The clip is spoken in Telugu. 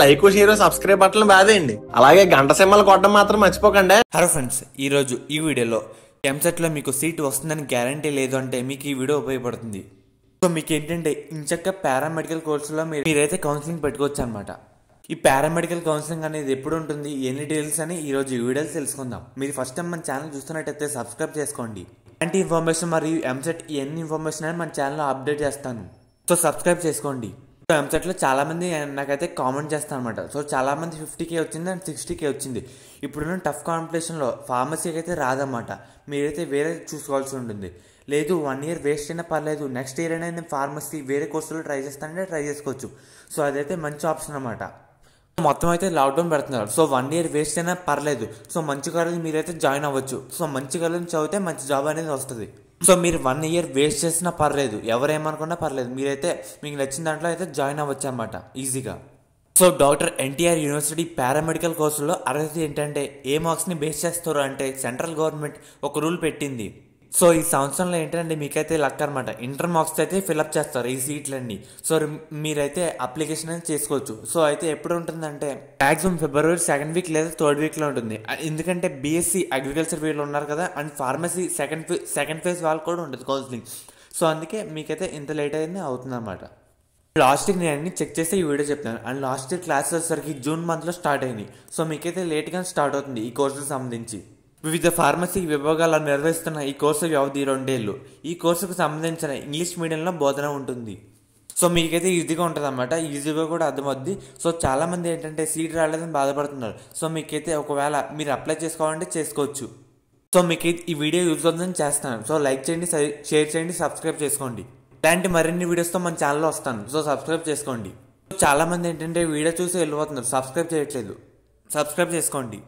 లైక్ షేర్ సబ్స్క్రైబ్ బటన్ బాధేయండి అలాగే గంట సింహలు కొట్టడం మాత్రం మర్చిపోకండి హలో ఫ్రెండ్స్ ఈ రోజు ఈ వీడియోలో ఎంసెట్లో మీకు సీట్ వస్తుందని గ్యారంటీ లేదు అంటే మీకు ఈ వీడియో ఉపయోగపడుతుంది సో మీకు ఏంటంటే ఇంచక్క పారామెడికల్ కోర్సులో మీరు మీరైతే కౌన్సిలింగ్ పెట్టుకోవచ్చు అనమాట ఈ పారామెడికల్ కౌన్సిలింగ్ అనేది ఎప్పుడు ఉంటుంది ఎన్ని డీటెయిల్స్ అని ఈరోజు ఈ వీడియోలు తెలుసుకుందాం మీరు ఫస్ట్ టైం మన ఛానల్ చూస్తున్నట్టయితే సబ్స్క్రైబ్ చేసుకోండి ఇలాంటి ఇన్ఫర్మేషన్ మరియు ఎంసెట్ ఎన్ని ఇన్ఫర్మేషన్ అని మన ఛానల్లో అప్డేట్ చేస్తాను సో సబ్స్క్రైబ్ చేసుకోండి సో ఎంసెట్లో చాలామంది నాకైతే కామెంట్ చేస్తాను అనమాట సో చాలామంది ఫిఫ్టీ కే వచ్చింది అండ్ సిక్స్టీ కే వచ్చింది ఇప్పుడున్న టఫ్ కాంపిటీషన్లో ఫార్మసీకి అయితే రాదన్నమాట మీరైతే వేరే చూసుకోవాల్సి ఉంటుంది లేదు వన్ ఇయర్ వేస్ట్ అయినా పర్లేదు నెక్స్ట్ ఇయర్ అయినా నేను ఫార్మసీ వేరే కోర్సులో ట్రై చేస్తానంటే ట్రై చేసుకోవచ్చు సో అదైతే మంచి ఆప్షన్ అనమాట మొత్తం అయితే లాక్డౌన్ పెడుతున్నారు సో వన్ ఇయర్ వేస్ట్ అయినా పర్లేదు సో మంచి కాలేజ్ మీరైతే జాయిన్ అవ్వచ్చు సో మంచి కాలేజ్ చదివితే మంచి జాబ్ అనేది వస్తుంది సో మీరు వన్ ఇయర్ వేస్ట్ చేసినా పర్లేదు ఎవరేమనుకున్నా పర్లేదు మీరైతే మీకు నచ్చిన దాంట్లో అయితే జాయిన్ అవ్వచ్చు అనమాట ఈజీగా so doctor NTR university paramedical కోర్సులో అర్హత ఏంటంటే ఏ మార్క్స్ని బేస్ చేస్తారు అంటే సెంట్రల్ గవర్నమెంట్ ఒక రూల్ పెట్టింది సో ఈ సంవత్సరంలో ఏంటంటే మీకైతే లక్ అనమాట ఇంటర్ మార్క్స్ అయితే ఫిలప్ చేస్తారు ఈ సీట్లన్నీ సో మీరైతే అప్లికేషన్ అనేది చేసుకోవచ్చు సో అయితే ఎప్పుడు ఉంటుందంటే మ్యాక్సిమం ఫిబ్రవరి సెకండ్ వీక్ లేదా థర్డ్ వీక్లో ఉంటుంది ఎందుకంటే బీఎస్సీ అగ్రికల్చర్ వీళ్ళు ఉన్నారు కదా and pharmacy second second phase వాళ్ళు కూడా ఉంటుంది కౌన్సిలింగ్ సో అందుకే మీకైతే ఇంత లేట్ అయింది అవుతుంది అనమాట లాస్ట్ ఇయర్ నేను అన్ని చెక్ చేస్తే ఈ వీడియో చెప్తాను అండ్ లాస్ట్ ఇయర్ క్లాస్ వచ్చేసరికి జూన్ మంత్లో స్టార్ట్ అయింది సో మీకైతే లేట్గా స్టార్ట్ అవుతుంది ఈ కోర్సుకి సంబంధించి వివిధ ఫార్మసీ విభాగాలు నిర్వహిస్తున్న ఈ కోర్సు వ్యవధి రెండేళ్ళు ఈ కోర్సుకు సంబంధించిన ఇంగ్లీష్ మీడియంలో బోధన ఉంటుంది సో మీకైతే ఈజీగా ఉంటుంది అనమాట ఈజీగా కూడా అర్థమవుద్ది సో చాలామంది ఏంటంటే సీట్ రాలేదని బాధపడుతున్నారు సో మీకైతే ఒకవేళ మీరు అప్లై చేసుకోవాలంటే చేసుకోవచ్చు సో మీకు ఈ వీడియో యూజ్ అవుతుందని చేస్తాను సో లైక్ చేయండి షేర్ చేయండి సబ్స్క్రైబ్ చేసుకోండి ఇలాంటి మరిన్ని వీడియోస్తో మన ఛానల్లో వస్తాను సో సబ్స్క్రైబ్ చేసుకోండి చాలామంది ఏంటంటే వీడియో చూసి వెళ్ళిపోతున్నారు సబ్స్క్రైబ్ చేయట్లేదు సబ్స్క్రైబ్ చేసుకోండి